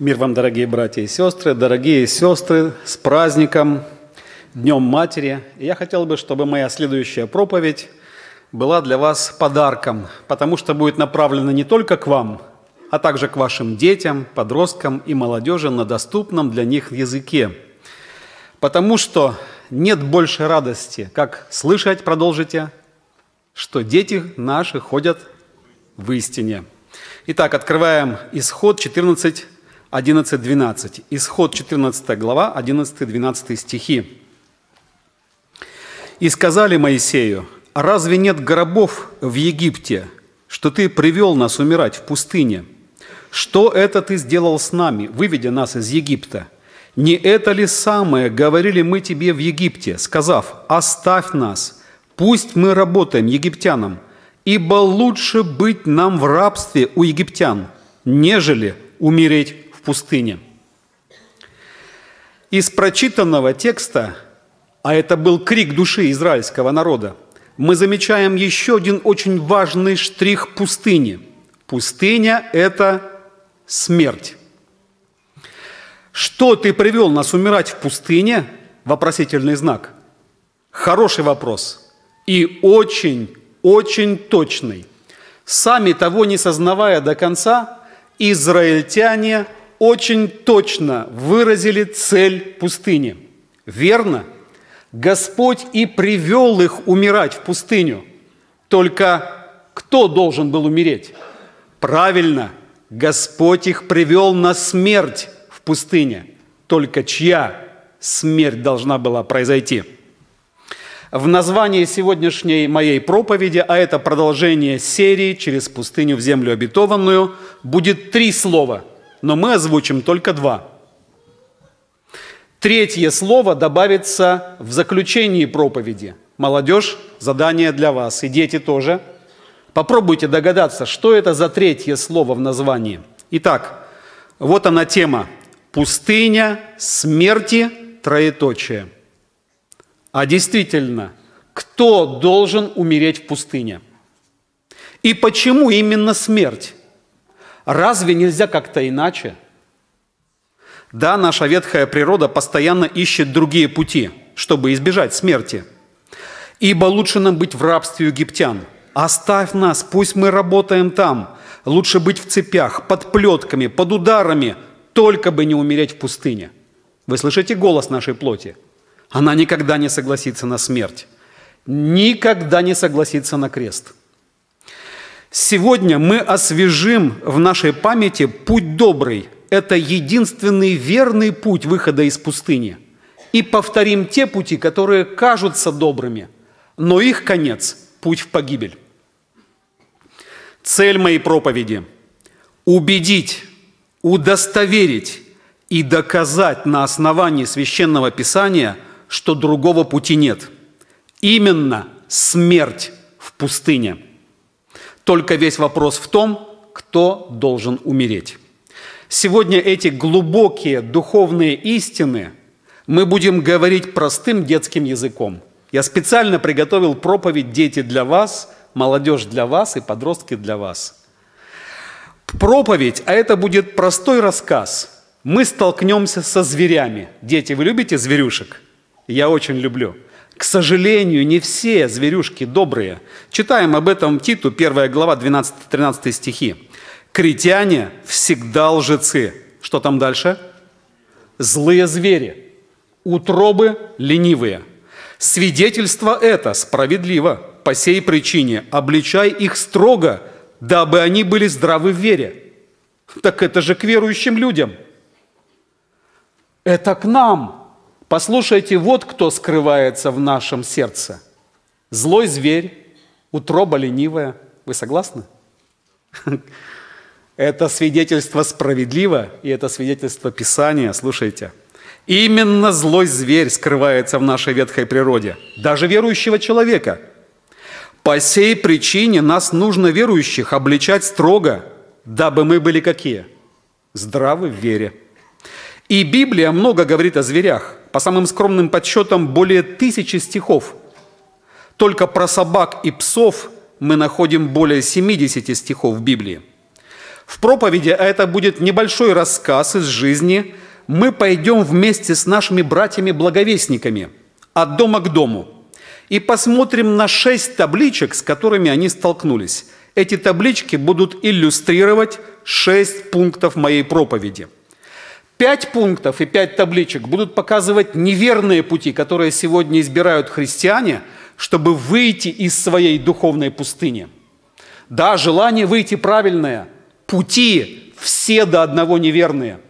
Мир вам, дорогие братья и сестры, дорогие сестры, с праздником, Днем Матери. И я хотел бы, чтобы моя следующая проповедь была для вас подарком, потому что будет направлена не только к вам, а также к вашим детям, подросткам и молодежи на доступном для них языке. Потому что нет больше радости, как слышать, продолжите, что дети наши ходят в истине. Итак, открываем исход 14 11-12. Исход 14 глава, 11-12 стихи. «И сказали Моисею, разве нет гробов в Египте, что ты привел нас умирать в пустыне? Что это ты сделал с нами, выведя нас из Египта? Не это ли самое говорили мы тебе в Египте, сказав, оставь нас, пусть мы работаем египтянам, ибо лучше быть нам в рабстве у египтян, нежели умереть пустыне. Из прочитанного текста, а это был крик души израильского народа, мы замечаем еще один очень важный штрих пустыни. Пустыня – это смерть. Что ты привел нас умирать в пустыне? Вопросительный знак. Хороший вопрос. И очень, очень точный. Сами того не сознавая до конца, израильтяне очень точно выразили цель пустыни. Верно, Господь и привел их умирать в пустыню. Только кто должен был умереть? Правильно, Господь их привел на смерть в пустыне. Только чья смерть должна была произойти? В названии сегодняшней моей проповеди, а это продолжение серии «Через пустыню в землю обетованную», будет три слова – но мы озвучим только два. Третье слово добавится в заключении проповеди. Молодежь, задание для вас, и дети тоже. Попробуйте догадаться, что это за третье слово в названии. Итак, вот она тема. Пустыня смерти троеточие. А действительно, кто должен умереть в пустыне? И почему именно смерть? Разве нельзя как-то иначе? Да, наша ветхая природа постоянно ищет другие пути, чтобы избежать смерти. Ибо лучше нам быть в рабстве египтян. Оставь нас, пусть мы работаем там. Лучше быть в цепях, под плетками, под ударами, только бы не умереть в пустыне. Вы слышите голос нашей плоти? Она никогда не согласится на смерть, никогда не согласится на крест – Сегодня мы освежим в нашей памяти путь добрый. Это единственный верный путь выхода из пустыни. И повторим те пути, которые кажутся добрыми, но их конец – путь в погибель. Цель моей проповеди – убедить, удостоверить и доказать на основании священного писания, что другого пути нет. Именно смерть в пустыне – только весь вопрос в том, кто должен умереть. Сегодня эти глубокие духовные истины мы будем говорить простым детским языком. Я специально приготовил проповедь «Дети для вас», «Молодежь для вас» и «Подростки для вас». Проповедь, а это будет простой рассказ. Мы столкнемся со зверями. Дети, вы любите зверюшек? Я очень люблю – к сожалению, не все зверюшки добрые. Читаем об этом Титу, 1 глава, 12-13 стихи. «Критяне всегда лжецы». Что там дальше? «Злые звери, утробы ленивые». Свидетельство это справедливо. По сей причине обличай их строго, дабы они были здравы в вере. Так это же к верующим людям. Это к нам – Послушайте, вот кто скрывается в нашем сердце. Злой зверь, утроба ленивая. Вы согласны? Это свидетельство справедливо, и это свидетельство Писания. Слушайте. Именно злой зверь скрывается в нашей ветхой природе, даже верующего человека. По сей причине нас нужно верующих обличать строго, дабы мы были какие? Здравы в вере. И Библия много говорит о зверях. По самым скромным подсчетам, более тысячи стихов. Только про собак и псов мы находим более 70 стихов в Библии. В проповеди, а это будет небольшой рассказ из жизни, мы пойдем вместе с нашими братьями-благовестниками от дома к дому и посмотрим на шесть табличек, с которыми они столкнулись. Эти таблички будут иллюстрировать шесть пунктов моей проповеди – Пять пунктов и пять табличек будут показывать неверные пути, которые сегодня избирают христиане, чтобы выйти из своей духовной пустыни. Да, желание выйти правильное, пути все до одного неверные.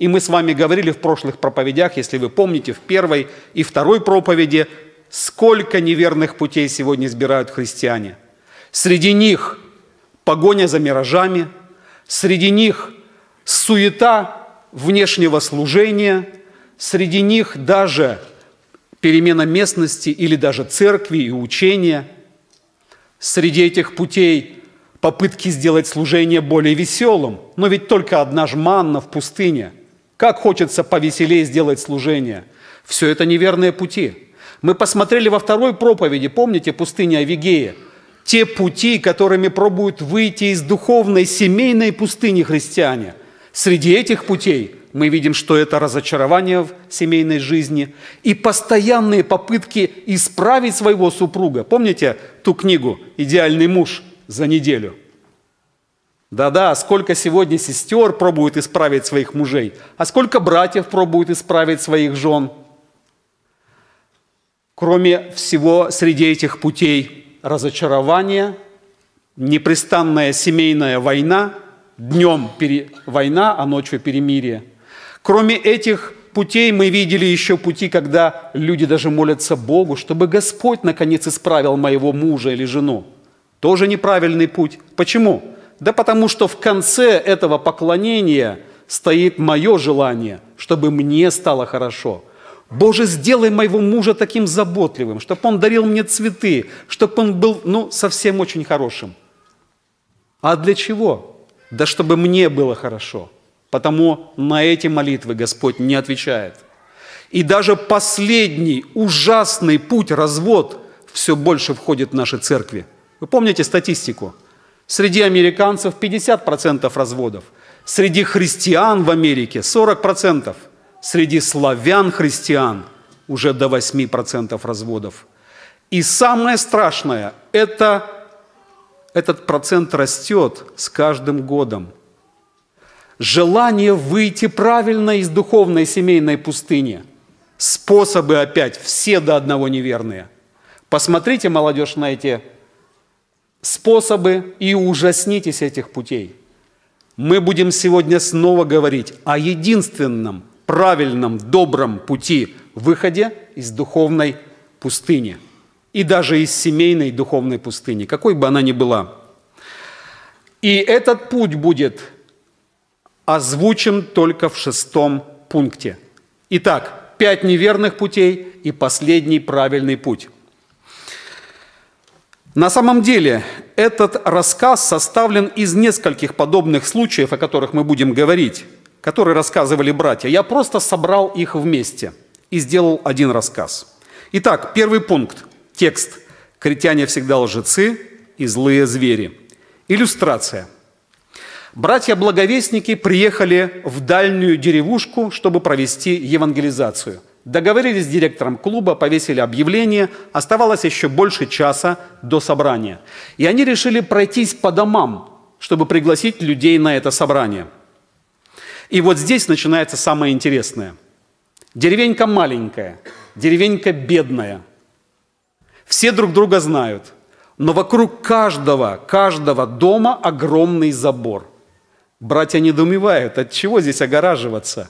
И мы с вами говорили в прошлых проповедях, если вы помните, в первой и второй проповеди, сколько неверных путей сегодня избирают христиане. Среди них погоня за миражами, среди них суета внешнего служения, среди них даже перемена местности или даже церкви и учения. Среди этих путей попытки сделать служение более веселым, но ведь только одна ж манна в пустыне. Как хочется повеселее сделать служение. Все это неверные пути. Мы посмотрели во второй проповеди, помните, пустыня Авигея, те пути, которыми пробуют выйти из духовной семейной пустыни христиане – Среди этих путей мы видим, что это разочарование в семейной жизни и постоянные попытки исправить своего супруга. Помните ту книгу «Идеальный муж» за неделю? Да-да, сколько сегодня сестер пробует исправить своих мужей, а сколько братьев пробует исправить своих жен. Кроме всего, среди этих путей разочарование, непрестанная семейная война Днем пере... война, а ночью перемирие. Кроме этих путей мы видели еще пути, когда люди даже молятся Богу, чтобы Господь наконец исправил моего мужа или жену. Тоже неправильный путь. Почему? Да потому что в конце этого поклонения стоит мое желание, чтобы мне стало хорошо. Боже, сделай моего мужа таким заботливым, чтобы он дарил мне цветы, чтобы он был, ну, совсем очень хорошим. А для чего? да чтобы мне было хорошо. Потому на эти молитвы Господь не отвечает. И даже последний ужасный путь, развод, все больше входит в наши церкви. Вы помните статистику? Среди американцев 50% разводов, среди христиан в Америке 40%, среди славян-христиан уже до 8% разводов. И самое страшное – это этот процент растет с каждым годом. Желание выйти правильно из духовной семейной пустыни. Способы опять, все до одного неверные. Посмотрите, молодежь, на эти способы и ужаснитесь этих путей. Мы будем сегодня снова говорить о единственном правильном, добром пути выходе из духовной пустыни – и даже из семейной духовной пустыни, какой бы она ни была. И этот путь будет озвучен только в шестом пункте. Итак, пять неверных путей и последний правильный путь. На самом деле, этот рассказ составлен из нескольких подобных случаев, о которых мы будем говорить, которые рассказывали братья. Я просто собрал их вместе и сделал один рассказ. Итак, первый пункт – Текст «Критяне всегда лжецы и злые звери». Иллюстрация. Братья-благовестники приехали в дальнюю деревушку, чтобы провести евангелизацию. Договорились с директором клуба, повесили объявление, оставалось еще больше часа до собрания. И они решили пройтись по домам, чтобы пригласить людей на это собрание. И вот здесь начинается самое интересное. Деревенька маленькая, деревенька бедная – все друг друга знают, но вокруг каждого, каждого дома огромный забор. Братья недоумевают, от чего здесь огораживаться?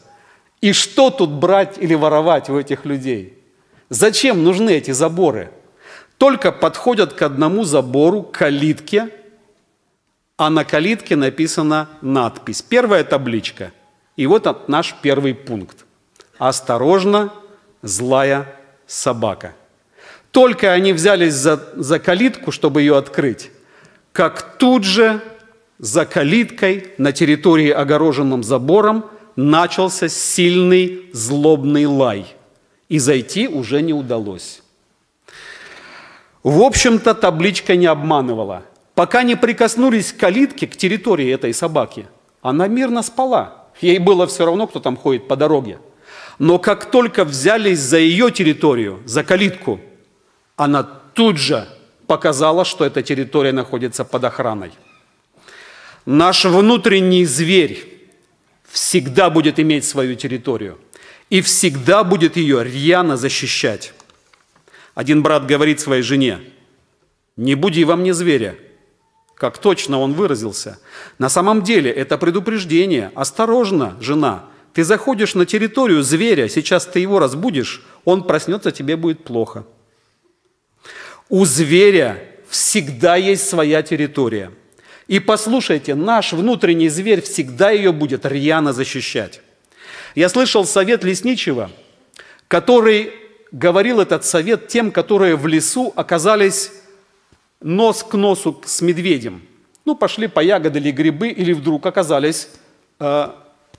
И что тут брать или воровать у этих людей? Зачем нужны эти заборы? Только подходят к одному забору, к калитке, а на калитке написана надпись. Первая табличка. И вот наш первый пункт. Осторожно, злая собака. Только они взялись за, за калитку, чтобы ее открыть, как тут же за калиткой на территории, огороженном забором, начался сильный злобный лай. И зайти уже не удалось. В общем-то, табличка не обманывала. Пока не прикоснулись к калитке, к территории этой собаки, она мирно спала. Ей было все равно, кто там ходит по дороге. Но как только взялись за ее территорию, за калитку – она тут же показала, что эта территория находится под охраной. Наш внутренний зверь всегда будет иметь свою территорию и всегда будет ее рьяно защищать. Один брат говорит своей жене, «Не буди во мне зверя». Как точно он выразился. На самом деле это предупреждение. Осторожно, жена, ты заходишь на территорию зверя, сейчас ты его разбудишь, он проснется, тебе будет плохо. У зверя всегда есть своя территория. И послушайте, наш внутренний зверь всегда ее будет рьяно защищать. Я слышал совет лесничего, который говорил этот совет тем, которые в лесу оказались нос к носу с медведем. Ну, пошли по ягоды или грибы, или вдруг оказались, э,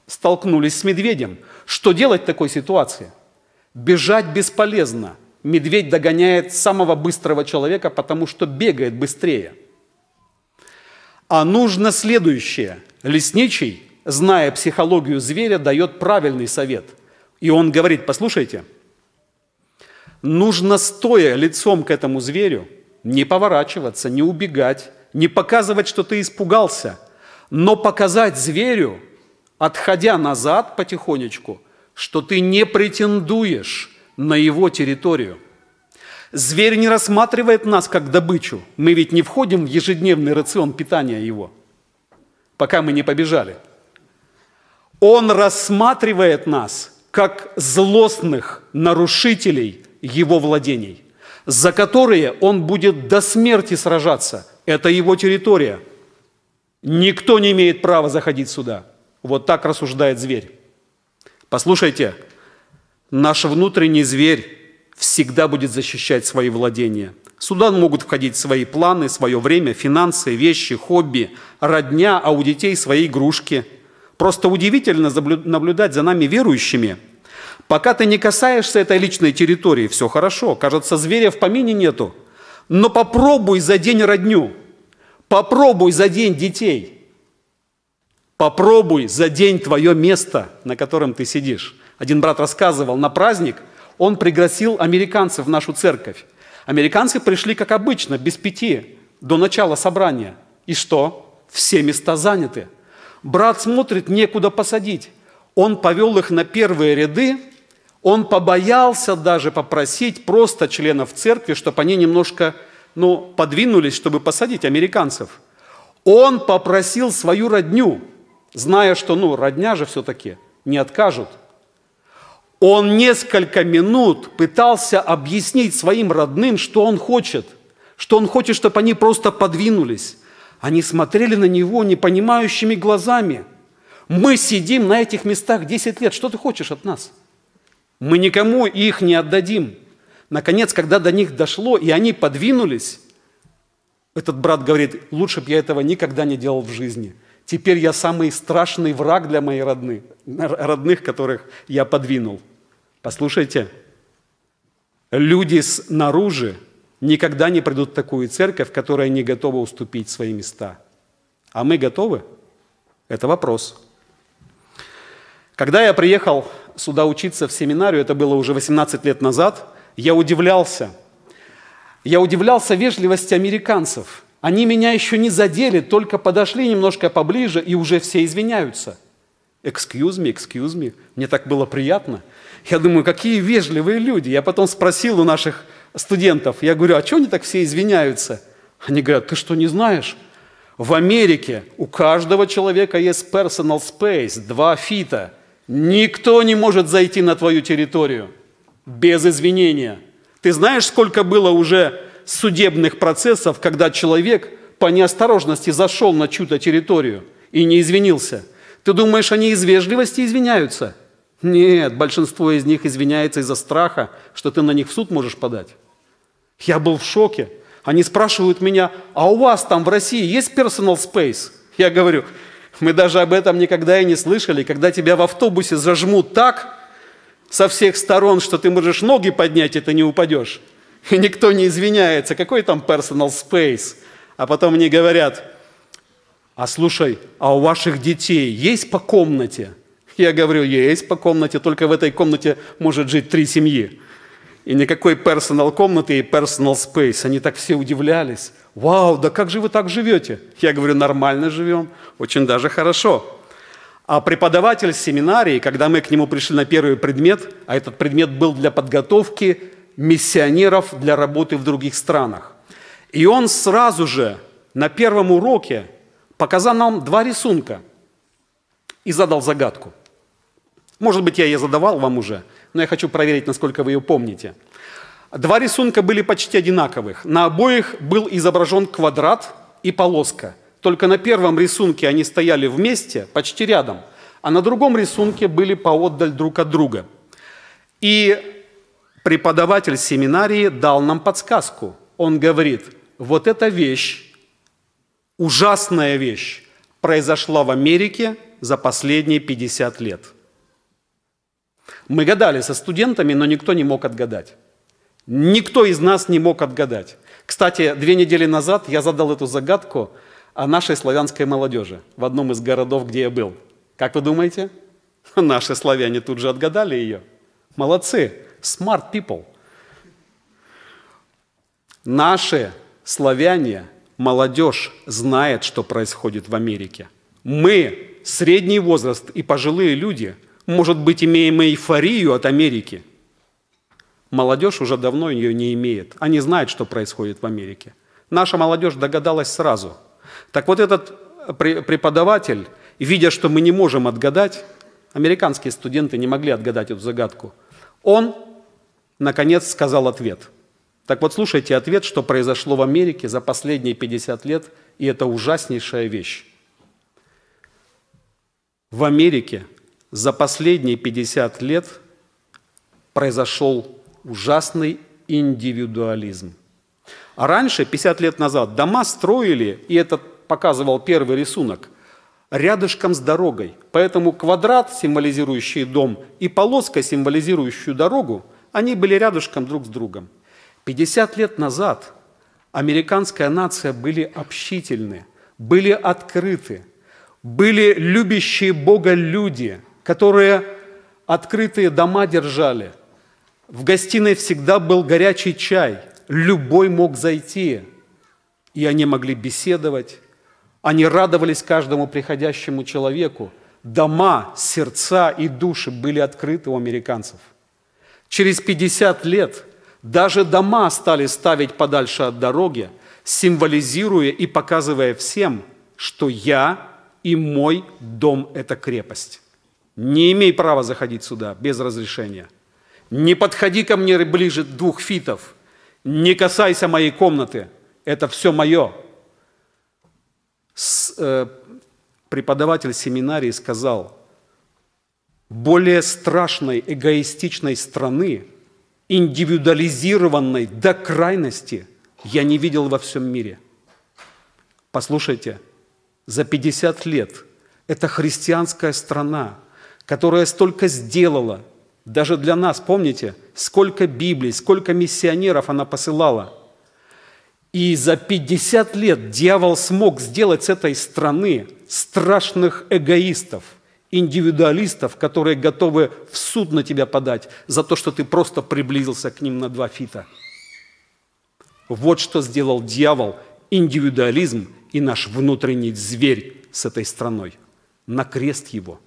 столкнулись с медведем. Что делать в такой ситуации? Бежать бесполезно – медведь догоняет самого быстрого человека, потому что бегает быстрее. А нужно следующее. Лесничий, зная психологию зверя, дает правильный совет. И он говорит, послушайте, нужно стоя лицом к этому зверю, не поворачиваться, не убегать, не показывать, что ты испугался, но показать зверю, отходя назад потихонечку, что ты не претендуешь на его территорию. Зверь не рассматривает нас как добычу. Мы ведь не входим в ежедневный рацион питания его, пока мы не побежали. Он рассматривает нас как злостных нарушителей его владений, за которые он будет до смерти сражаться. Это его территория. Никто не имеет права заходить сюда. Вот так рассуждает зверь. Послушайте, Наш внутренний зверь всегда будет защищать свои владения. Сюда могут входить свои планы, свое время, финансы, вещи, хобби, родня, а у детей свои игрушки. Просто удивительно наблюдать за нами верующими. Пока ты не касаешься этой личной территории, все хорошо. Кажется, зверя в помине нету. Но попробуй за день родню. Попробуй за день детей. Попробуй за день твое место, на котором ты сидишь. Один брат рассказывал, на праздник он пригласил американцев в нашу церковь. Американцы пришли, как обычно, без пяти, до начала собрания. И что? Все места заняты. Брат смотрит, некуда посадить. Он повел их на первые ряды, он побоялся даже попросить просто членов церкви, чтобы они немножко ну, подвинулись, чтобы посадить американцев. Он попросил свою родню, зная, что ну, родня же все-таки не откажут – он несколько минут пытался объяснить своим родным, что он хочет, что он хочет, чтобы они просто подвинулись. Они смотрели на него непонимающими глазами. Мы сидим на этих местах 10 лет. Что ты хочешь от нас? Мы никому их не отдадим. Наконец, когда до них дошло, и они подвинулись, этот брат говорит, лучше бы я этого никогда не делал в жизни. Теперь я самый страшный враг для моих родных, родных которых я подвинул. Послушайте, люди снаружи никогда не придут в такую церковь, которая не готова уступить свои места. А мы готовы? Это вопрос. Когда я приехал сюда учиться в семинарию, это было уже 18 лет назад, я удивлялся. Я удивлялся вежливости американцев. Они меня еще не задели, только подошли немножко поближе и уже все извиняются – Excuse me, excuse me. Мне так было приятно. Я думаю, какие вежливые люди. Я потом спросил у наших студентов, я говорю, а чего они так все извиняются? Они говорят, ты что, не знаешь? В Америке у каждого человека есть personal space, два фита. Никто не может зайти на твою территорию без извинения. Ты знаешь, сколько было уже судебных процессов, когда человек по неосторожности зашел на чью-то территорию и не извинился – ты думаешь, они из вежливости извиняются? Нет, большинство из них извиняется из-за страха, что ты на них в суд можешь подать. Я был в шоке. Они спрашивают меня, а у вас там в России есть personal space? Я говорю, мы даже об этом никогда и не слышали. Когда тебя в автобусе зажмут так со всех сторон, что ты можешь ноги поднять, и ты не упадешь. И никто не извиняется, какой там personal space. А потом мне говорят, а слушай, а у ваших детей есть по комнате? Я говорю, есть по комнате, только в этой комнате может жить три семьи. И никакой персонал комнаты и персонал спейс. Они так все удивлялись. Вау, да как же вы так живете? Я говорю, нормально живем, очень даже хорошо. А преподаватель семинарии, когда мы к нему пришли на первый предмет, а этот предмет был для подготовки миссионеров для работы в других странах. И он сразу же на первом уроке показал нам два рисунка и задал загадку. Может быть, я ее задавал вам уже, но я хочу проверить, насколько вы ее помните. Два рисунка были почти одинаковых. На обоих был изображен квадрат и полоска. Только на первом рисунке они стояли вместе, почти рядом, а на другом рисунке были поотдаль друг от друга. И преподаватель семинарии дал нам подсказку. Он говорит, вот эта вещь ужасная вещь произошла в Америке за последние 50 лет. Мы гадали со студентами, но никто не мог отгадать. Никто из нас не мог отгадать. Кстати, две недели назад я задал эту загадку о нашей славянской молодежи в одном из городов, где я был. Как вы думаете? Наши славяне тут же отгадали ее. Молодцы, smart people. Наши славяне молодежь знает, что происходит в Америке. Мы, средний возраст и пожилые люди, может быть, имеем эйфорию от Америки. Молодежь уже давно ее не имеет. Они знают, что происходит в Америке. Наша молодежь догадалась сразу. Так вот этот э, преподаватель, видя, что мы не можем отгадать, американские студенты не могли отгадать эту загадку, он, наконец, сказал ответ – так вот, слушайте ответ, что произошло в Америке за последние 50 лет, и это ужаснейшая вещь. В Америке за последние 50 лет произошел ужасный индивидуализм. А раньше, 50 лет назад, дома строили, и это показывал первый рисунок, рядышком с дорогой. Поэтому квадрат, символизирующий дом, и полоска, символизирующую дорогу, они были рядышком друг с другом. 50 лет назад американская нация были общительны, были открыты, были любящие Бога люди, которые открытые дома держали. В гостиной всегда был горячий чай, любой мог зайти, и они могли беседовать, они радовались каждому приходящему человеку. Дома, сердца и души были открыты у американцев. Через 50 лет – даже дома стали ставить подальше от дороги, символизируя и показывая всем, что я и мой дом – это крепость. Не имей права заходить сюда без разрешения. Не подходи ко мне ближе двух фитов. Не касайся моей комнаты. Это все мое. С, э, преподаватель семинарии сказал, более страшной эгоистичной страны индивидуализированной до крайности я не видел во всем мире. Послушайте, за 50 лет это христианская страна, которая столько сделала, даже для нас, помните, сколько Библий, сколько миссионеров она посылала. И за 50 лет дьявол смог сделать с этой страны страшных эгоистов – индивидуалистов, которые готовы в суд на тебя подать за то, что ты просто приблизился к ним на два фита. Вот что сделал дьявол, индивидуализм и наш внутренний зверь с этой страной. На крест его.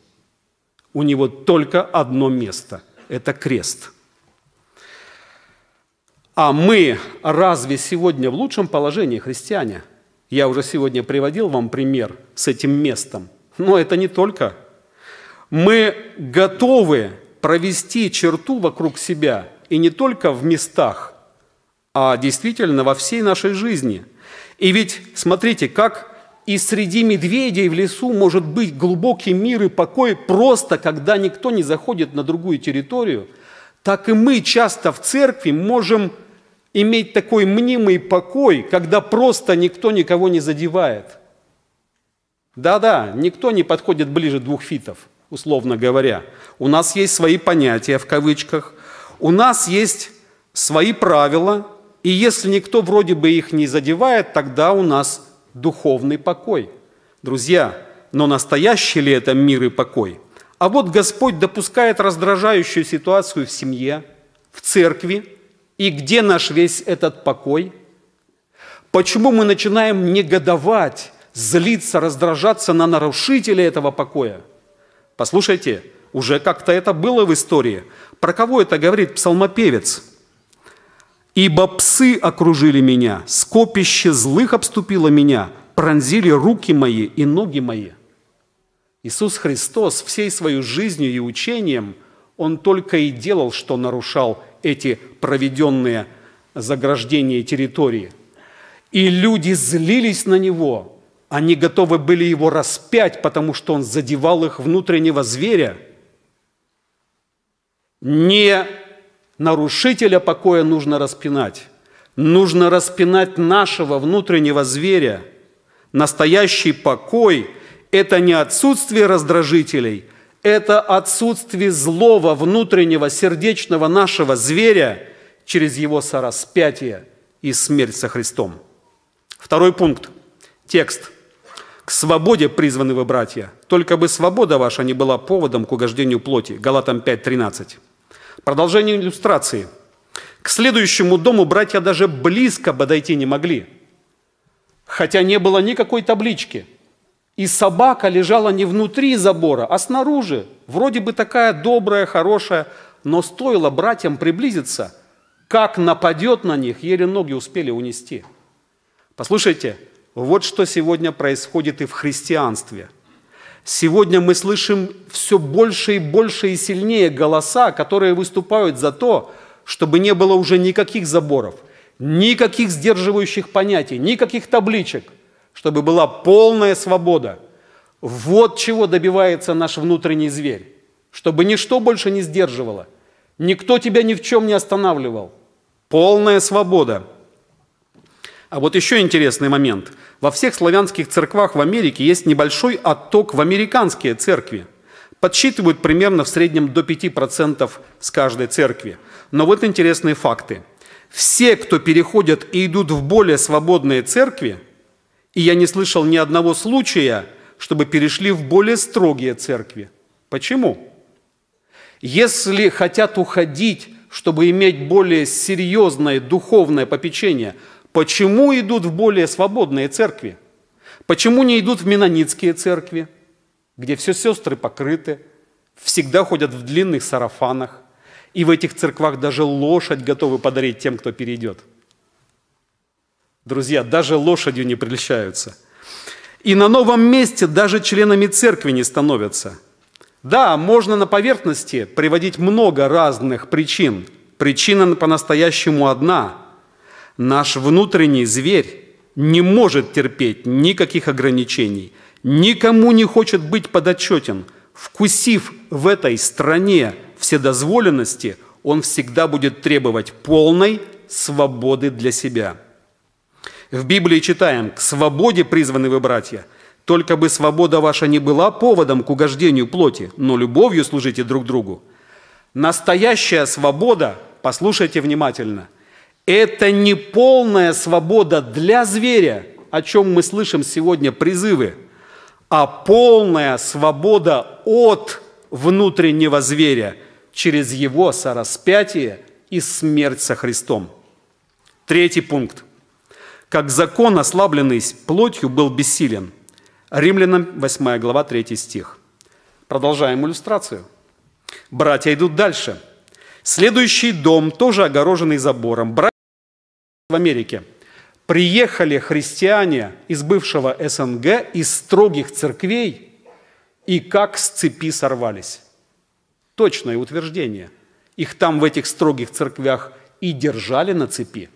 У него только одно место – это крест. А мы разве сегодня в лучшем положении, христиане? Я уже сегодня приводил вам пример с этим местом. Но это не только мы готовы провести черту вокруг себя, и не только в местах, а действительно во всей нашей жизни. И ведь, смотрите, как и среди медведей в лесу может быть глубокий мир и покой просто, когда никто не заходит на другую территорию, так и мы часто в церкви можем иметь такой мнимый покой, когда просто никто никого не задевает. Да-да, никто не подходит ближе двух фитов – условно говоря. У нас есть свои понятия, в кавычках. У нас есть свои правила, и если никто вроде бы их не задевает, тогда у нас духовный покой. Друзья, но настоящий ли это мир и покой? А вот Господь допускает раздражающую ситуацию в семье, в церкви. И где наш весь этот покой? Почему мы начинаем негодовать, злиться, раздражаться на нарушителя этого покоя – Послушайте, уже как-то это было в истории. Про кого это говорит псалмопевец? «Ибо псы окружили меня, скопище злых обступило меня, пронзили руки мои и ноги мои». Иисус Христос всей своей жизнью и учением, Он только и делал, что нарушал эти проведенные заграждения территории. И люди злились на Него – они готовы были его распять, потому что он задевал их внутреннего зверя. Не нарушителя покоя нужно распинать. Нужно распинать нашего внутреннего зверя. Настоящий покой – это не отсутствие раздражителей, это отсутствие злого внутреннего сердечного нашего зверя через его сораспятие и смерть со Христом. Второй пункт – текст – к свободе призваны вы, братья, только бы свобода ваша не была поводом к угождению плоти. Галатам 5.13. Продолжение иллюстрации. К следующему дому братья даже близко подойти не могли, хотя не было никакой таблички. И собака лежала не внутри забора, а снаружи. Вроде бы такая добрая, хорошая, но стоило братьям приблизиться, как нападет на них, еле ноги успели унести. Послушайте, вот что сегодня происходит и в христианстве. Сегодня мы слышим все больше и больше и сильнее голоса, которые выступают за то, чтобы не было уже никаких заборов, никаких сдерживающих понятий, никаких табличек, чтобы была полная свобода. Вот чего добивается наш внутренний зверь, чтобы ничто больше не сдерживало, никто тебя ни в чем не останавливал. Полная свобода – а вот еще интересный момент. Во всех славянских церквах в Америке есть небольшой отток в американские церкви. Подсчитывают примерно в среднем до 5% с каждой церкви. Но вот интересные факты. Все, кто переходят и идут в более свободные церкви, и я не слышал ни одного случая, чтобы перешли в более строгие церкви. Почему? Если хотят уходить, чтобы иметь более серьезное духовное попечение – Почему идут в более свободные церкви? Почему не идут в менонитские церкви, где все сестры покрыты, всегда ходят в длинных сарафанах, и в этих церквах даже лошадь готовы подарить тем, кто перейдет. Друзья, даже лошадью не прельщаются. И на новом месте даже членами церкви не становятся. Да, можно на поверхности приводить много разных причин. Причина по-настоящему одна – Наш внутренний зверь не может терпеть никаких ограничений, никому не хочет быть подотчетен. Вкусив в этой стране вседозволенности, он всегда будет требовать полной свободы для себя. В Библии читаем «К свободе призваны вы, братья». Только бы свобода ваша не была поводом к угождению плоти, но любовью служите друг другу. Настоящая свобода, послушайте внимательно, это не полная свобода для зверя, о чем мы слышим сегодня призывы, а полная свобода от внутреннего зверя через его сораспятие и смерть со Христом. Третий пункт. Как закон, ослабленный плотью, был бессилен. Римлянам 8 глава 3 стих. Продолжаем иллюстрацию. Братья идут дальше. Следующий дом, тоже огороженный забором в Америке. Приехали христиане из бывшего СНГ, из строгих церквей, и как с цепи сорвались. Точное утверждение. Их там в этих строгих церквях и держали на цепи.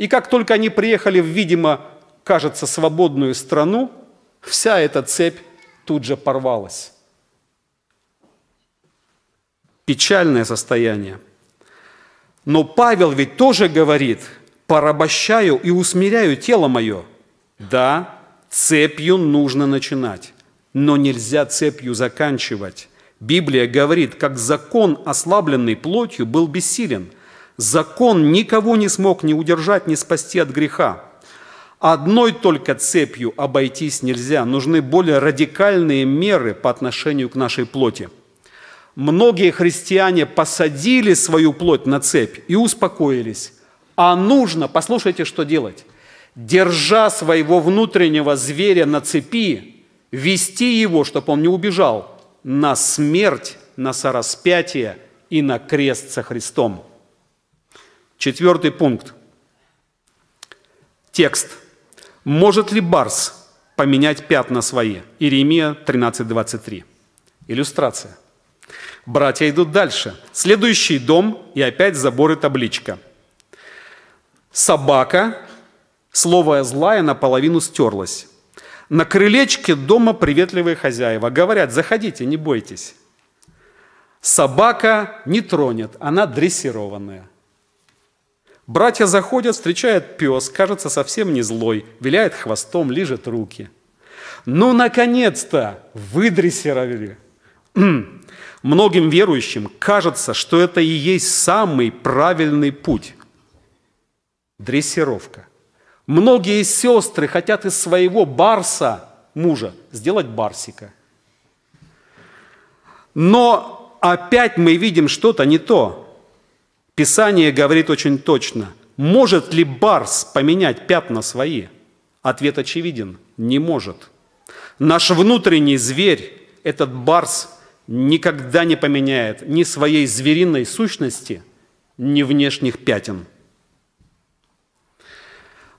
И как только они приехали в, видимо, кажется, свободную страну, вся эта цепь тут же порвалась. Печальное состояние. Но Павел ведь тоже говорит – порабощаю и усмиряю тело мое. Да, цепью нужно начинать, но нельзя цепью заканчивать. Библия говорит, как закон, ослабленный плотью, был бессилен. Закон никого не смог ни удержать, ни спасти от греха. Одной только цепью обойтись нельзя. Нужны более радикальные меры по отношению к нашей плоти. Многие христиане посадили свою плоть на цепь и успокоились а нужно, послушайте, что делать, держа своего внутреннего зверя на цепи, вести его, чтобы он не убежал, на смерть, на сораспятие и на крест со Христом. Четвертый пункт. Текст. Может ли Барс поменять пятна свои? Иеремия 13.23. Иллюстрация. Братья идут дальше. Следующий дом и опять забор и табличка – собака, слово злая наполовину стерлась. На крылечке дома приветливые хозяева. Говорят, заходите, не бойтесь. Собака не тронет, она дрессированная. Братья заходят, встречают пес, кажется совсем не злой, виляет хвостом, лижет руки. Ну, наконец-то, выдрессировали. Многим верующим кажется, что это и есть самый правильный путь. Дрессировка. Многие сестры хотят из своего барса, мужа, сделать барсика. Но опять мы видим что-то не то. Писание говорит очень точно. Может ли барс поменять пятна свои? Ответ очевиден – не может. Наш внутренний зверь, этот барс, никогда не поменяет ни своей звериной сущности, ни внешних пятен –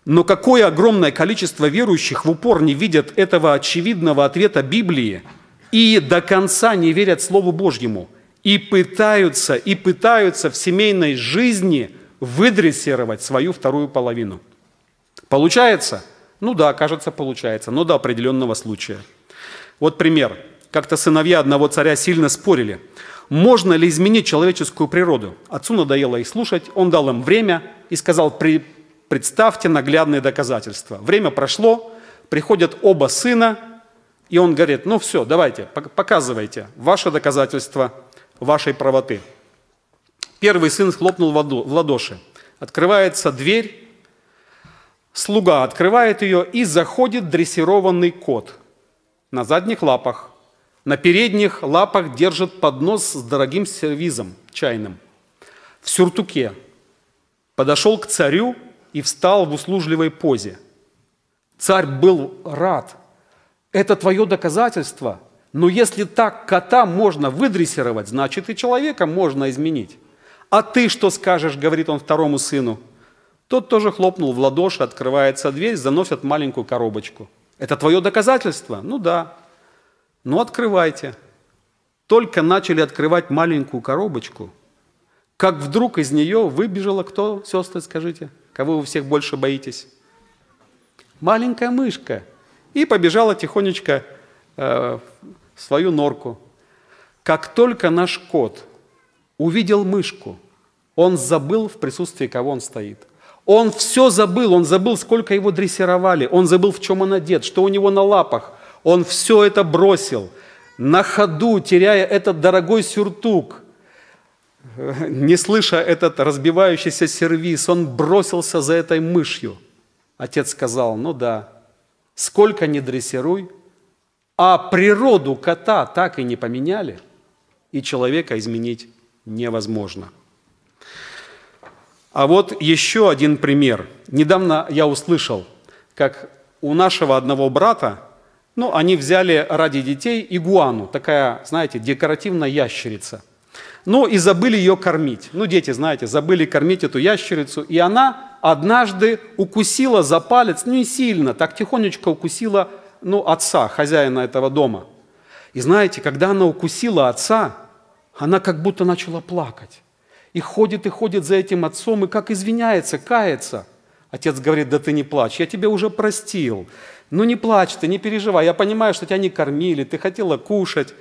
но какое огромное количество верующих в упор не видят этого очевидного ответа Библии и до конца не верят Слову Божьему и пытаются, и пытаются в семейной жизни выдрессировать свою вторую половину. Получается? Ну да, кажется, получается, но до определенного случая. Вот пример. Как-то сыновья одного царя сильно спорили, можно ли изменить человеческую природу. Отцу надоело их слушать, он дал им время и сказал, Представьте наглядные доказательства. Время прошло, приходят оба сына, и он говорит, ну все, давайте, показывайте ваше доказательство вашей правоты. Первый сын хлопнул в ладоши. Открывается дверь, слуга открывает ее, и заходит дрессированный кот на задних лапах. На передних лапах держит поднос с дорогим сервизом чайным. В сюртуке. Подошел к царю и встал в услужливой позе. Царь был рад. Это твое доказательство. Но если так кота можно выдрессировать, значит и человека можно изменить. «А ты что скажешь?» – говорит он второму сыну. Тот тоже хлопнул в ладоши, открывается дверь, заносят маленькую коробочку. «Это твое доказательство?» «Ну да». «Ну открывайте». Только начали открывать маленькую коробочку, как вдруг из нее выбежала кто, сестры, скажите – Кого вы всех больше боитесь? Маленькая мышка. И побежала тихонечко э, в свою норку. Как только наш кот увидел мышку, он забыл в присутствии, кого он стоит. Он все забыл, он забыл, сколько его дрессировали, он забыл, в чем он одет, что у него на лапах. Он все это бросил, на ходу теряя этот дорогой сюртук – Не слыша этот разбивающийся сервис, он бросился за этой мышью. Отец сказал, ну да, сколько не дрессируй, а природу кота так и не поменяли, и человека изменить невозможно. А вот еще один пример. Недавно я услышал, как у нашего одного брата, ну, они взяли ради детей игуану, такая, знаете, декоративная ящерица – ну и забыли ее кормить. Ну, дети, знаете, забыли кормить эту ящерицу. И она однажды укусила за палец, ну не сильно, так тихонечко укусила ну, отца, хозяина этого дома. И знаете, когда она укусила отца, она как будто начала плакать. И ходит, и ходит за этим отцом, и как извиняется, кается. Отец говорит, да ты не плачь, я тебя уже простил. Ну не плачь ты, не переживай, я понимаю, что тебя не кормили, ты хотела кушать.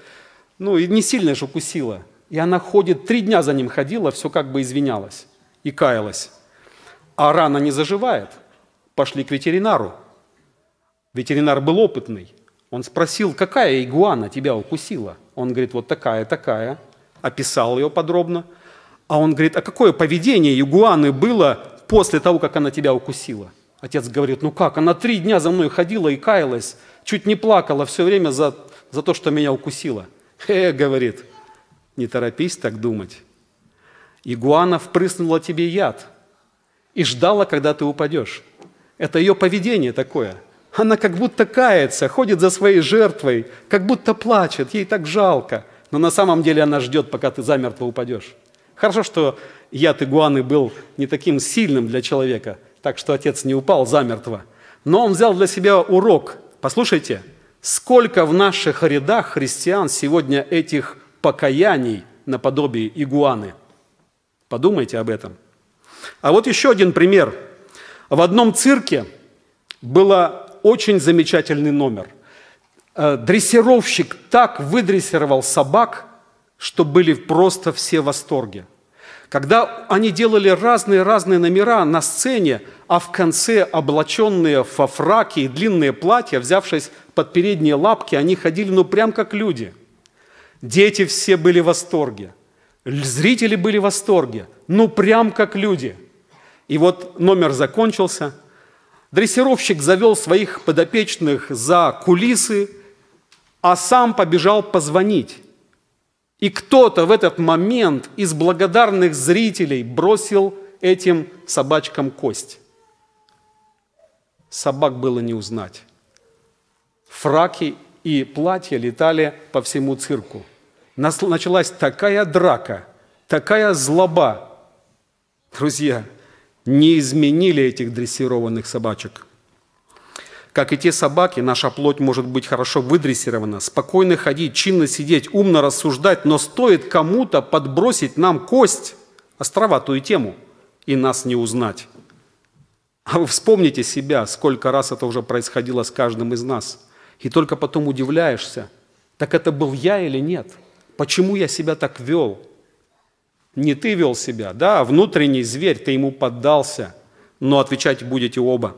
Ну и не сильно же укусила. И она ходит, три дня за ним ходила, все как бы извинялась и каялась. А рана не заживает. Пошли к ветеринару. Ветеринар был опытный. Он спросил, какая игуана тебя укусила? Он говорит, вот такая, такая. Описал ее подробно. А он говорит, а какое поведение игуаны было после того, как она тебя укусила? Отец говорит, ну как, она три дня за мной ходила и каялась, чуть не плакала все время за, за то, что меня укусила. Э, говорит, не торопись так думать. Игуана впрыснула тебе яд и ждала, когда ты упадешь. Это ее поведение такое. Она как будто кается, ходит за своей жертвой, как будто плачет, ей так жалко. Но на самом деле она ждет, пока ты замертво упадешь. Хорошо, что яд игуаны был не таким сильным для человека, так что отец не упал замертво. Но он взял для себя урок. Послушайте, сколько в наших рядах христиан сегодня этих покаяний наподобие игуаны. Подумайте об этом. А вот еще один пример. В одном цирке был очень замечательный номер. Э, дрессировщик так выдрессировал собак, что были просто все в восторге. Когда они делали разные-разные номера на сцене, а в конце облаченные фафраки и длинные платья, взявшись под передние лапки, они ходили ну прям как люди – Дети все были в восторге. Зрители были в восторге. Ну, прям как люди. И вот номер закончился. Дрессировщик завел своих подопечных за кулисы, а сам побежал позвонить. И кто-то в этот момент из благодарных зрителей бросил этим собачкам кость. Собак было не узнать. Фраки и платья летали по всему цирку – началась такая драка, такая злоба. Друзья, не изменили этих дрессированных собачек. Как и те собаки, наша плоть может быть хорошо выдрессирована, спокойно ходить, чинно сидеть, умно рассуждать, но стоит кому-то подбросить нам кость, островатую тему, и нас не узнать. А вы вспомните себя, сколько раз это уже происходило с каждым из нас. И только потом удивляешься, так это был я или нет – Почему я себя так вел? Не ты вел себя, да, а внутренний зверь, ты ему поддался, но отвечать будете оба.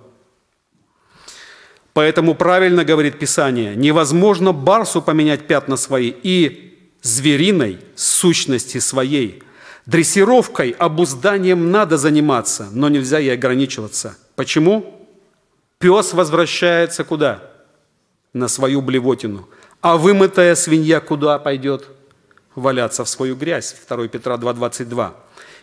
Поэтому правильно говорит Писание, невозможно барсу поменять пятна свои и звериной сущности своей. Дрессировкой, обузданием надо заниматься, но нельзя ей ограничиваться. Почему? Пес возвращается куда? На свою блевотину. А вымытая свинья куда пойдет? – валяться в свою грязь. 2 Петра 2.22.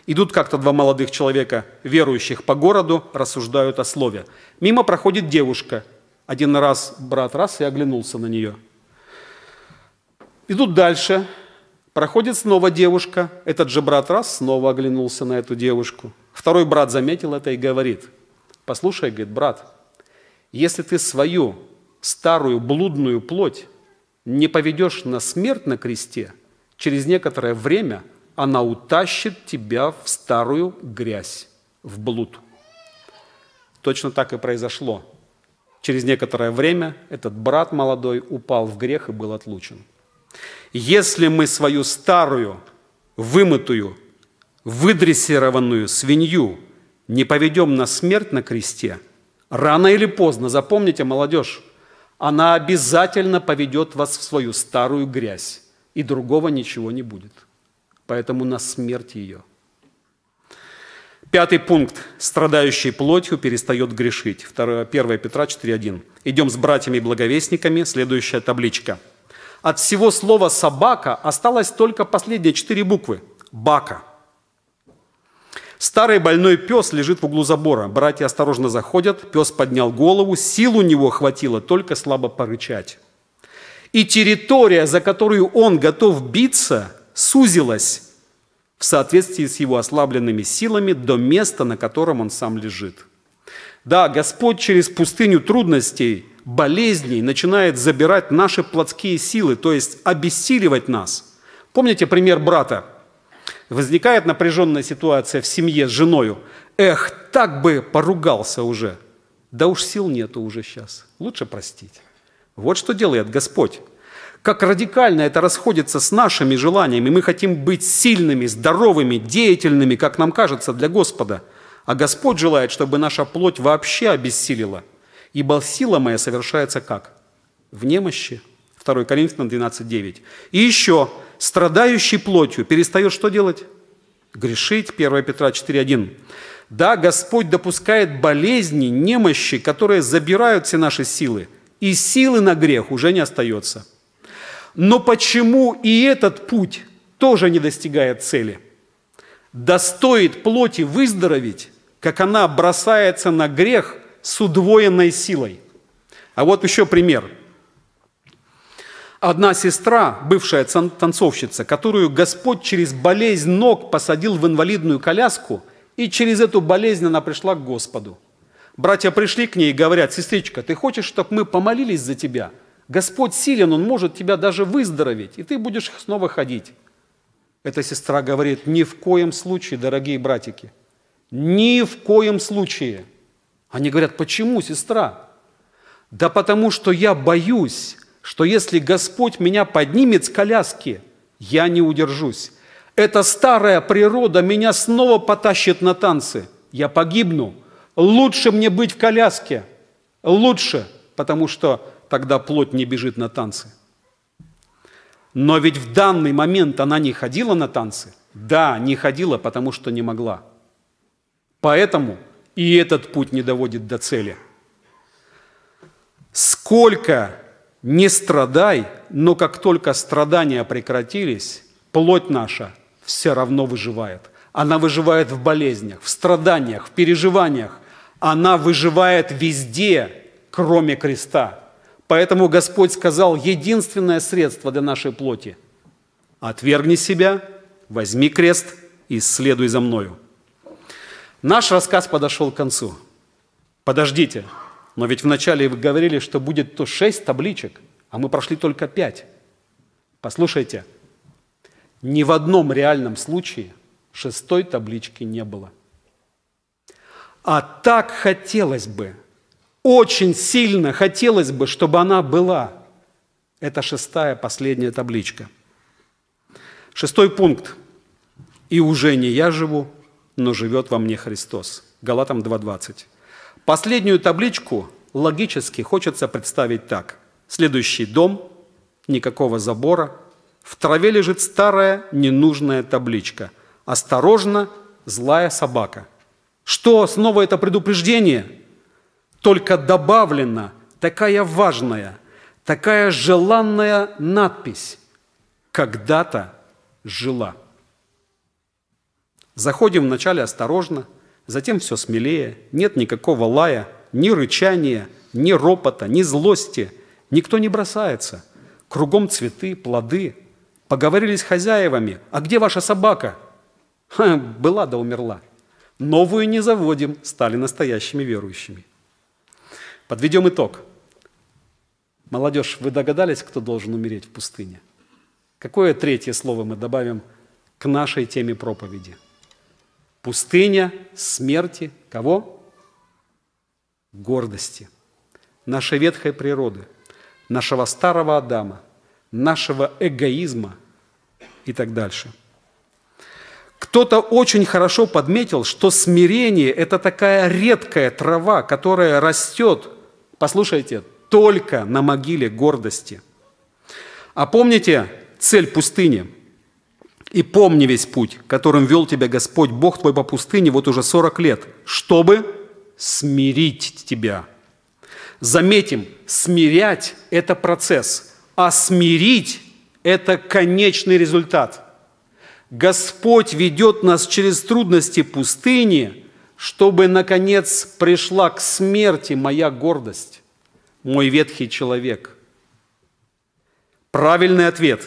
Идут как-то два молодых человека, верующих по городу, рассуждают о слове. Мимо проходит девушка. Один раз брат раз и оглянулся на нее. Идут дальше. Проходит снова девушка. Этот же брат раз снова оглянулся на эту девушку. Второй брат заметил это и говорит. Послушай, говорит, брат, если ты свою старую блудную плоть не поведешь на смерть на кресте – Через некоторое время она утащит тебя в старую грязь, в блуд. Точно так и произошло. Через некоторое время этот брат молодой упал в грех и был отлучен. Если мы свою старую, вымытую, выдрессированную свинью не поведем на смерть на кресте, рано или поздно, запомните, молодежь, она обязательно поведет вас в свою старую грязь и другого ничего не будет. Поэтому на смерть ее. Пятый пункт. Страдающий плотью перестает грешить. 2, 1 Петра 4.1. Идем с братьями и благовестниками. Следующая табличка. От всего слова «собака» осталось только последние четыре буквы. «Бака». Старый больной пес лежит в углу забора. Братья осторожно заходят. Пес поднял голову. Сил у него хватило только слабо порычать. И территория, за которую он готов биться, сузилась в соответствии с его ослабленными силами до места, на котором он сам лежит. Да, Господь через пустыню трудностей, болезней начинает забирать наши плотские силы, то есть обессиливать нас. Помните пример брата? Возникает напряженная ситуация в семье с женою. Эх, так бы поругался уже. Да уж сил нету уже сейчас. Лучше простить. Вот что делает Господь. Как радикально это расходится с нашими желаниями. Мы хотим быть сильными, здоровыми, деятельными, как нам кажется, для Господа. А Господь желает, чтобы наша плоть вообще обессилила. Ибо сила моя совершается как? В немощи. 2 Коринфянам 12:9. И еще, страдающий плотью перестает что делать? Грешить. 1 Петра 4:1. Да, Господь допускает болезни, немощи, которые забирают все наши силы – и силы на грех уже не остается. Но почему и этот путь тоже не достигает цели? Достоит да плоти выздороветь, как она бросается на грех с удвоенной силой. А вот еще пример. Одна сестра, бывшая танцовщица, которую Господь через болезнь ног посадил в инвалидную коляску, и через эту болезнь она пришла к Господу. Братья пришли к ней и говорят, сестричка, ты хочешь, чтобы мы помолились за тебя? Господь силен, Он может тебя даже выздороветь, и ты будешь снова ходить. Эта сестра говорит, ни в коем случае, дорогие братики, ни в коем случае. Они говорят, почему, сестра? Да потому что я боюсь, что если Господь меня поднимет с коляски, я не удержусь. Эта старая природа меня снова потащит на танцы. Я погибну. Лучше мне быть в коляске. Лучше, потому что тогда плоть не бежит на танцы. Но ведь в данный момент она не ходила на танцы. Да, не ходила, потому что не могла. Поэтому и этот путь не доводит до цели. Сколько не страдай, но как только страдания прекратились, плоть наша все равно выживает. Она выживает в болезнях, в страданиях, в переживаниях. Она выживает везде, кроме креста. Поэтому Господь сказал, единственное средство для нашей плоти – отвергни себя, возьми крест и следуй за мною. Наш рассказ подошел к концу. Подождите, но ведь вначале вы говорили, что будет то шесть табличек, а мы прошли только пять. Послушайте, ни в одном реальном случае – шестой таблички не было. А так хотелось бы, очень сильно хотелось бы, чтобы она была. Это шестая, последняя табличка. Шестой пункт. «И уже не я живу, но живет во мне Христос». Галатам 2.20. Последнюю табличку логически хочется представить так. Следующий дом, никакого забора, в траве лежит старая ненужная табличка – осторожно, злая собака. Что снова это предупреждение? Только добавлена такая важная, такая желанная надпись «Когда-то жила». Заходим вначале осторожно, затем все смелее, нет никакого лая, ни рычания, ни ропота, ни злости. Никто не бросается. Кругом цветы, плоды. Поговорили с хозяевами. «А где ваша собака?» Ха, была да умерла. Новую не заводим, стали настоящими верующими. Подведем итог. Молодежь, вы догадались, кто должен умереть в пустыне? Какое третье слово мы добавим к нашей теме проповеди? Пустыня смерти кого? Гордости. Нашей ветхой природы, нашего старого Адама, нашего эгоизма и так дальше – кто-то очень хорошо подметил, что смирение – это такая редкая трава, которая растет, послушайте, только на могиле гордости. А помните цель пустыни? «И помни весь путь, которым вел тебя Господь Бог твой по пустыне вот уже 40 лет, чтобы смирить тебя». Заметим, смирять – это процесс, а смирить – это конечный результат – Господь ведет нас через трудности пустыни, чтобы, наконец, пришла к смерти моя гордость, мой ветхий человек. Правильный ответ.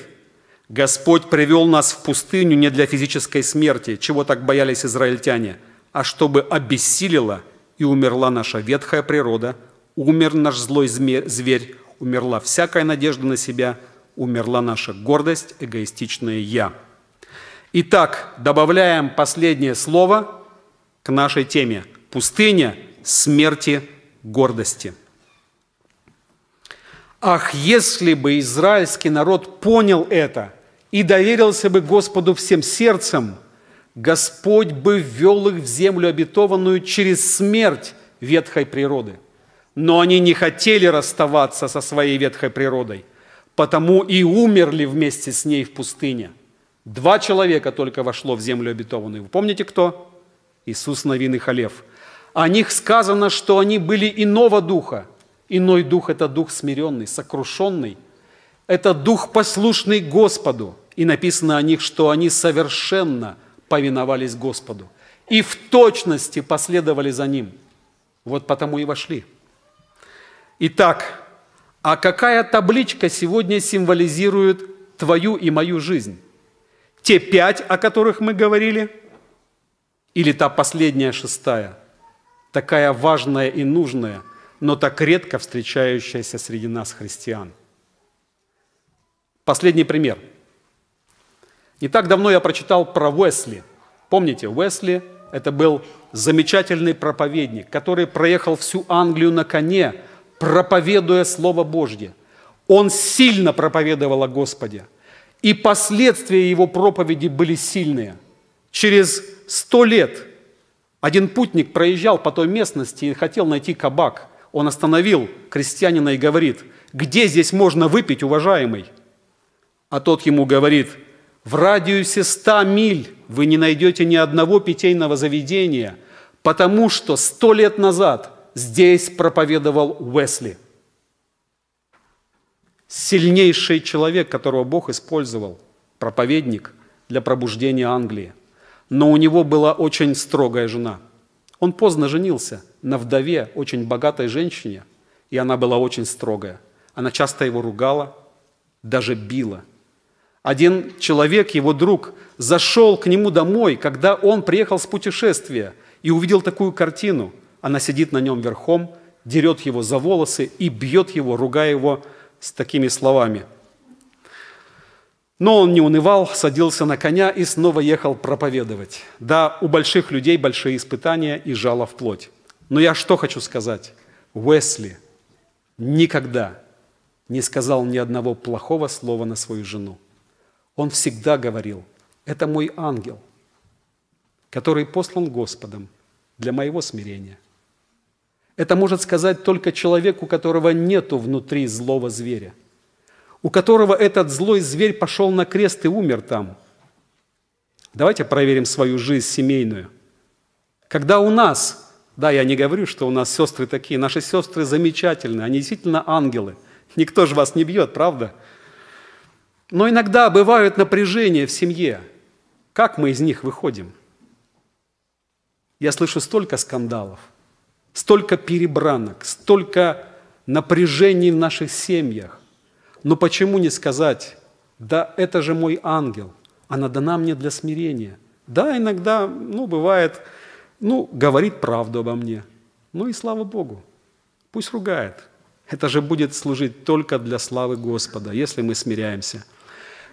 Господь привел нас в пустыню не для физической смерти, чего так боялись израильтяне, а чтобы обессилила и умерла наша ветхая природа, умер наш злой зверь, умерла всякая надежда на себя, умерла наша гордость, эгоистичное «я». Итак, добавляем последнее слово к нашей теме. Пустыня смерти гордости. Ах, если бы израильский народ понял это и доверился бы Господу всем сердцем, Господь бы ввел их в землю обетованную через смерть ветхой природы. Но они не хотели расставаться со своей ветхой природой, потому и умерли вместе с ней в пустыне – Два человека только вошло в землю обетованную. Вы помните кто? Иисус Новин и Халев. О них сказано, что они были иного духа. Иной дух – это дух смиренный, сокрушенный. Это дух, послушный Господу. И написано о них, что они совершенно повиновались Господу. И в точности последовали за Ним. Вот потому и вошли. Итак, а какая табличка сегодня символизирует твою и мою жизнь? те пять, о которых мы говорили, или та последняя шестая, такая важная и нужная, но так редко встречающаяся среди нас христиан. Последний пример. Не так давно я прочитал про Уэсли. Помните, Уэсли – это был замечательный проповедник, который проехал всю Англию на коне, проповедуя Слово Божье. Он сильно проповедовал о Господе – и последствия его проповеди были сильные. Через сто лет один путник проезжал по той местности и хотел найти кабак. Он остановил крестьянина и говорит, где здесь можно выпить, уважаемый? А тот ему говорит, в радиусе ста миль вы не найдете ни одного питейного заведения, потому что сто лет назад здесь проповедовал Уэсли – сильнейший человек, которого Бог использовал, проповедник для пробуждения Англии. Но у него была очень строгая жена. Он поздно женился на вдове, очень богатой женщине, и она была очень строгая. Она часто его ругала, даже била. Один человек, его друг, зашел к нему домой, когда он приехал с путешествия и увидел такую картину. Она сидит на нем верхом, дерет его за волосы и бьет его, ругая его с такими словами. Но он не унывал, садился на коня и снова ехал проповедовать. Да, у больших людей большие испытания и жало в плоть. Но я что хочу сказать? Уэсли никогда не сказал ни одного плохого слова на свою жену. Он всегда говорил, это мой ангел, который послан Господом для моего смирения. Это может сказать только человек, у которого нету внутри злого зверя, у которого этот злой зверь пошел на крест и умер там. Давайте проверим свою жизнь семейную. Когда у нас, да, я не говорю, что у нас сестры такие, наши сестры замечательные, они действительно ангелы. Никто же вас не бьет, правда? Но иногда бывают напряжения в семье. Как мы из них выходим? Я слышу столько скандалов – столько перебранок, столько напряжений в наших семьях. Но почему не сказать, да это же мой ангел, она дана мне для смирения. Да, иногда, ну, бывает, ну, говорит правду обо мне. Ну и слава Богу, пусть ругает. Это же будет служить только для славы Господа, если мы смиряемся.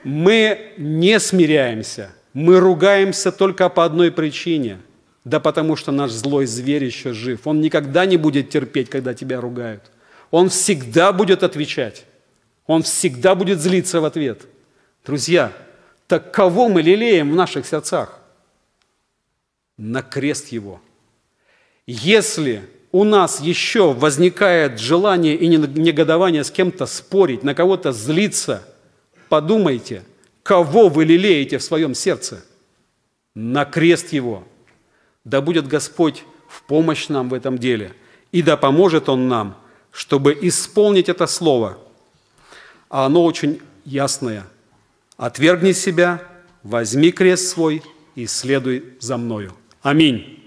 Мы не смиряемся, мы ругаемся только по одной причине – да потому что наш злой зверь еще жив. Он никогда не будет терпеть, когда тебя ругают. Он всегда будет отвечать. Он всегда будет злиться в ответ. Друзья, так кого мы лелеем в наших сердцах? На крест его. Если у нас еще возникает желание и негодование с кем-то спорить, на кого-то злиться, подумайте, кого вы лелеете в своем сердце? На крест его – да будет Господь в помощь нам в этом деле, и да поможет Он нам, чтобы исполнить это слово. А оно очень ясное. «Отвергни себя, возьми крест свой и следуй за мною». Аминь.